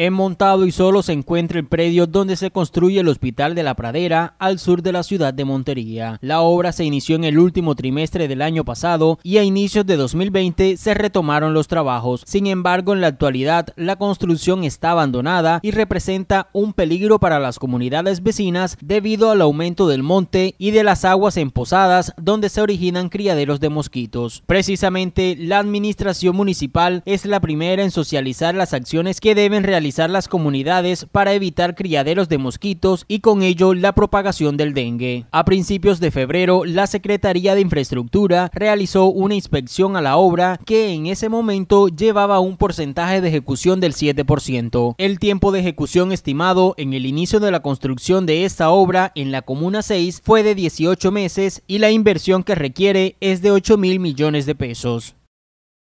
En Montado y Solo se encuentra el predio donde se construye el Hospital de la Pradera al sur de la ciudad de Montería. La obra se inició en el último trimestre del año pasado y a inicios de 2020 se retomaron los trabajos. Sin embargo, en la actualidad la construcción está abandonada y representa un peligro para las comunidades vecinas debido al aumento del monte y de las aguas emposadas donde se originan criaderos de mosquitos. Precisamente, la administración municipal es la primera en socializar las acciones que deben realizar las comunidades para evitar criaderos de mosquitos y con ello la propagación del dengue. A principios de febrero, la Secretaría de Infraestructura realizó una inspección a la obra que en ese momento llevaba un porcentaje de ejecución del 7%. El tiempo de ejecución estimado en el inicio de la construcción de esta obra en la Comuna 6 fue de 18 meses y la inversión que requiere es de 8 mil millones de pesos.